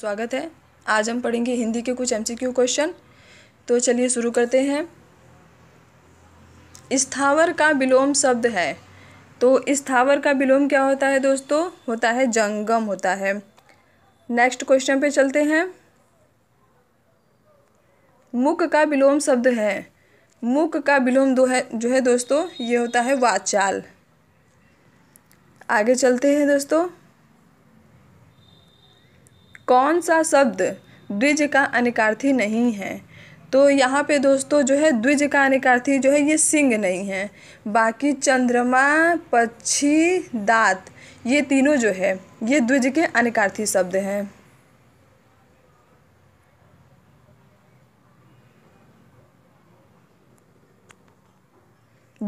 स्वागत है आज हम पढ़ेंगे हिंदी के कुछ एमसीक्यू क्वेश्चन तो चलिए शुरू करते हैं स्थावर का विलोम शब्द है तो स्थावर का विलोम क्या होता है दोस्तों होता है जंगम होता है नेक्स्ट क्वेश्चन पे चलते हैं मुख का विलोम शब्द है मुख का विलोम दो है जो है दोस्तों ये होता है वाचाल आगे चलते हैं दोस्तों कौन सा शब्द द्विज का अनिकार्थी नहीं है तो यहाँ पे दोस्तों जो है द्विज का अनिकार्थी जो है ये सिंह नहीं है बाकी चंद्रमा पक्षी दात ये तीनों जो है ये द्विज के अनिकार्थी शब्द हैं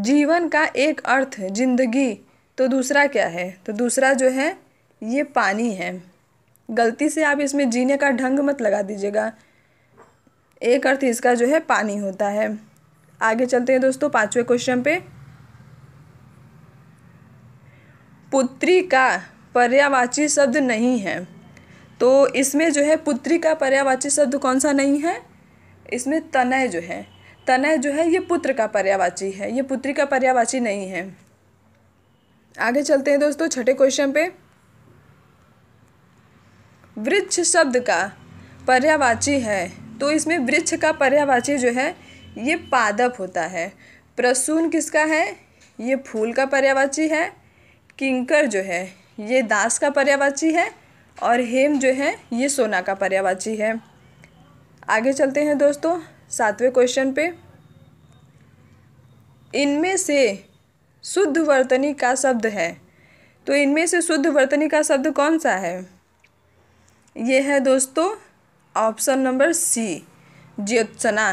जीवन का एक अर्थ जिंदगी तो दूसरा क्या है तो दूसरा जो है ये पानी है गलती से आप इसमें जीने का ढंग मत लगा दीजिएगा एक अर्थ इसका जो है पानी होता है आगे चलते हैं दोस्तों पांचवें क्वेश्चन पे पुत्री का पर्यावाची शब्द नहीं है तो इसमें जो है पुत्री का पर्यावाची शब्द कौन सा नहीं है इसमें तनय जो है तनय जो है ये पुत्र का पर्यावाची है ये पुत्री का पर्यावाची नहीं है आगे चलते हैं दोस्तों छठे क्वेश्चन पे वृक्ष शब्द का पर्यावाची है तो इसमें वृक्ष का पर्यावाची जो है ये पादप होता है प्रसून किसका है ये फूल का पर्यावाची है किंकर जो है ये दास का पर्यावाची है और हेम जो है ये सोना का पर्यावाची है आगे चलते हैं दोस्तों सातवें क्वेश्चन पे इनमें से शुद्ध वर्तनी का शब्द है तो इनमें से शुद्ध वर्तनी का शब्द कौन सा है ये है दोस्तों ऑप्शन नंबर सी ज्योत्सना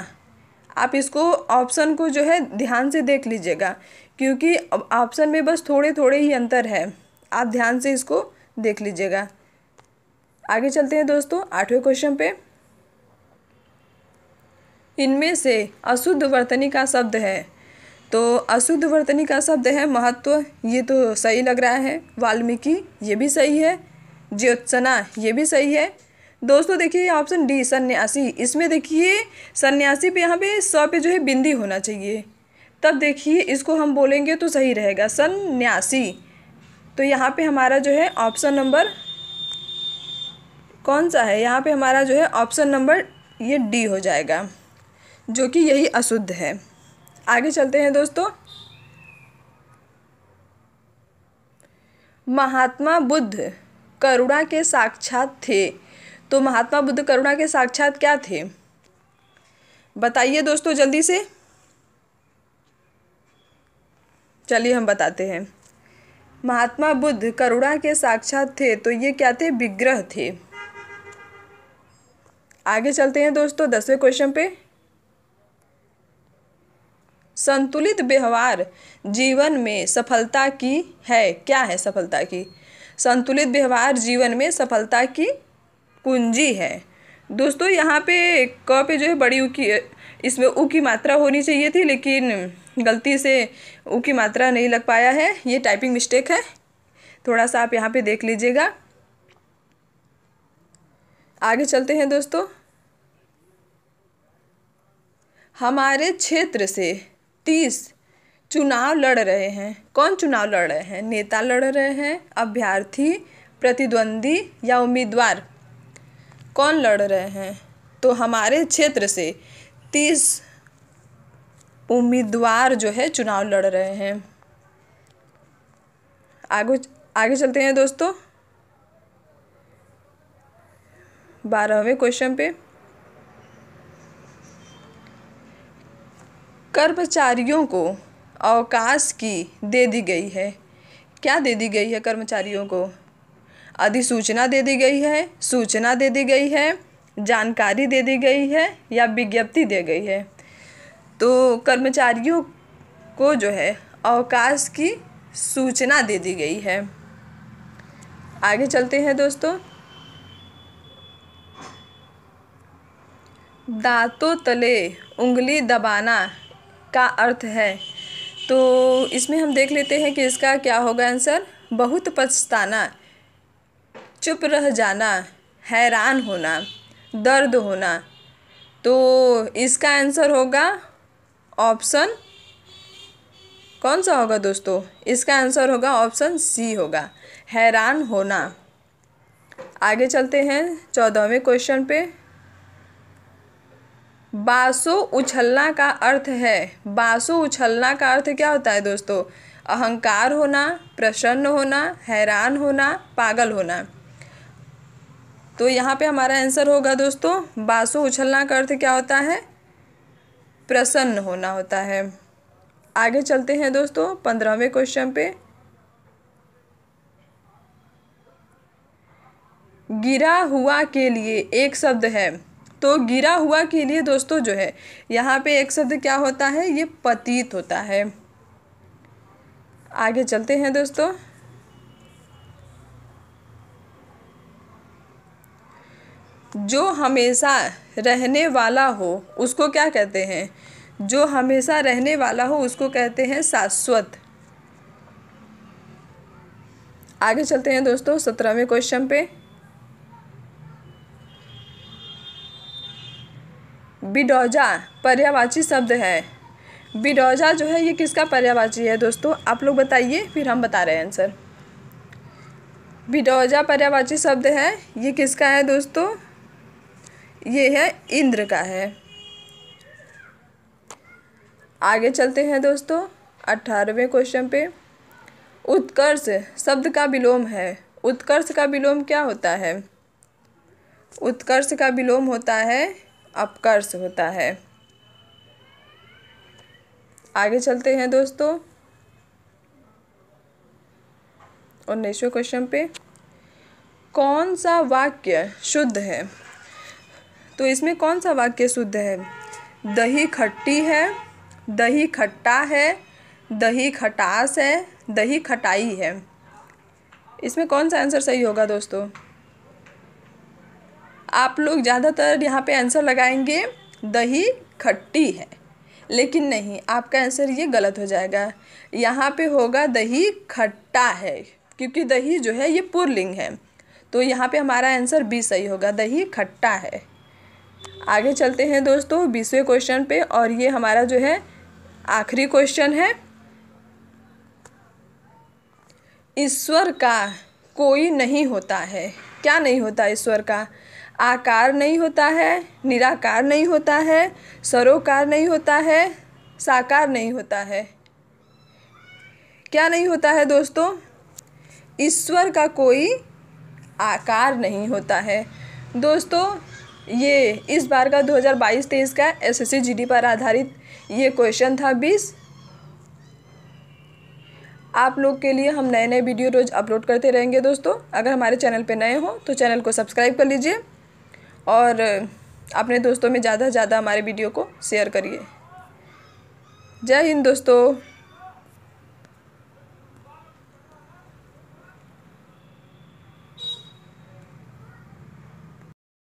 आप इसको ऑप्शन को जो है ध्यान से देख लीजिएगा क्योंकि ऑप्शन में बस थोड़े थोड़े ही अंतर है आप ध्यान से इसको देख लीजिएगा आगे चलते हैं दोस्तों आठवें क्वेश्चन पे इनमें से अशुद्ध वर्तनी का शब्द है तो अशुद्ध वर्तनी का शब्द है महत्व ये तो सही लग रहा है वाल्मीकि ये भी सही है ज्योत्सना ये भी सही है दोस्तों देखिए ऑप्शन डी सन्यासी इसमें देखिए सन्यासी पे यहाँ पे स पे जो है बिंदी होना चाहिए तब देखिए इसको हम बोलेंगे तो सही रहेगा सन्यासी तो यहाँ पे हमारा जो है ऑप्शन नंबर कौन सा है यहाँ पे हमारा जो है ऑप्शन नंबर ये डी हो जाएगा जो कि यही अशुद्ध है आगे चलते हैं दोस्तों महात्मा बुद्ध करुणा के साक्षात थे तो महात्मा बुद्ध करुणा के साक्षात क्या थे बताइए दोस्तों जल्दी से चलिए हम बताते हैं महात्मा बुद्ध करुणा के साक्षात थे तो ये क्या थे विग्रह थे आगे चलते हैं दोस्तों दसवें क्वेश्चन पे संतुलित व्यवहार जीवन में सफलता की है क्या है सफलता की संतुलित व्यवहार जीवन में सफलता की कुंजी है दोस्तों यहाँ पे क पे जो है बड़ी ऊ की इसमें उ की मात्रा होनी चाहिए थी लेकिन गलती से उ की मात्रा नहीं लग पाया है ये टाइपिंग मिस्टेक है थोड़ा सा आप यहाँ पे देख लीजिएगा आगे चलते हैं दोस्तों हमारे क्षेत्र से तीस चुनाव लड़ रहे हैं कौन चुनाव लड़ रहे हैं नेता लड़ रहे हैं अभ्यर्थी प्रतिद्वंदी या उम्मीदवार कौन लड़ रहे हैं तो हमारे क्षेत्र से तीस उम्मीदवार जो है चुनाव लड़ रहे हैं आगे आगे चलते हैं दोस्तों बारहवें क्वेश्चन पे कर्मचारियों को अवकाश की दे दी गई है क्या दे दी गई है कर्मचारियों को अधिसूचना दे दी गई है सूचना दे दी गई है जानकारी दे दी गई है या विज्ञप्ति दे गई है तो कर्मचारियों को जो है अवकाश की सूचना दे दी गई है आगे चलते हैं दोस्तों दांतों तले उंगली दबाना का अर्थ है तो इसमें हम देख लेते हैं कि इसका क्या होगा आंसर बहुत पछताना चुप रह जाना हैरान होना दर्द होना तो इसका आंसर होगा ऑप्शन कौन सा होगा दोस्तों इसका आंसर होगा ऑप्शन सी होगा हैरान होना आगे चलते हैं चौदहवें क्वेश्चन पे बासु उछलना का अर्थ है बासु उछलना का अर्थ क्या होता है दोस्तों अहंकार होना प्रसन्न होना हैरान होना पागल होना तो यहाँ पे हमारा आंसर होगा दोस्तों बासु उछलना का अर्थ क्या होता है प्रसन्न होना होता है आगे चलते हैं दोस्तों पंद्रहवें क्वेश्चन पे गिरा हुआ के लिए एक शब्द है तो गिरा हुआ के लिए दोस्तों जो है यहाँ पे एक शब्द क्या होता है ये पतित होता है आगे चलते हैं दोस्तों जो हमेशा रहने वाला हो उसको क्या कहते हैं जो हमेशा रहने वाला हो उसको कहते हैं शाश्वत आगे चलते हैं दोस्तों सत्रहवें क्वेश्चन पे बिडोजा पर्यावाची शब्द है बिडोजा जो है ये किसका पर्यावाची है दोस्तों आप लोग बताइए फिर हम बता रहे हैं आंसर बिडोजा पर्यावाची शब्द है ये किसका है दोस्तों ये है इंद्र का है आगे चलते हैं दोस्तों अट्ठारहवें क्वेश्चन पे उत्कर्ष शब्द का विलोम है उत्कर्ष का विलोम क्या होता है उत्कर्ष का विलोम होता है अपकर्ष होता है आगे चलते हैं दोस्तों उन्नीसवें क्वेश्चन पे कौन सा वाक्य शुद्ध है तो इसमें कौन सा वाक्य शुद्ध है दही खट्टी है दही खट्टा है दही खटास है दही खटाई है इसमें कौन सा आंसर सही होगा दोस्तों आप लोग ज़्यादातर यहाँ पे आंसर लगाएंगे दही खट्टी है लेकिन नहीं आपका आंसर ये गलत हो जाएगा यहाँ पे होगा दही खट्टा है क्योंकि दही जो है ये पुरलिंग है तो यहाँ पे हमारा आंसर बी सही होगा दही खट्टा है आगे चलते हैं दोस्तों बीसवें क्वेश्चन पे और ये हमारा जो है आखिरी क्वेश्चन है ईश्वर का कोई नहीं होता है क्या नहीं होता ईश्वर का आकार नहीं होता है निराकार नहीं होता है सरोकार नहीं होता है साकार नहीं होता है क्या नहीं होता है दोस्तों ईश्वर का कोई आकार नहीं होता है दोस्तों ये इस बार का 2022-23 का एसएससी जीडी पर आधारित ये क्वेश्चन था बीस आप लोग के लिए हम नए नए वीडियो रोज़ अपलोड करते रहेंगे दोस्तों अगर हमारे चैनल पर नए हों तो चैनल को सब्सक्राइब कर लीजिए और अपने दोस्तों में ज़्यादा से ज़्यादा हमारे वीडियो को शेयर करिए जय हिंद दोस्तों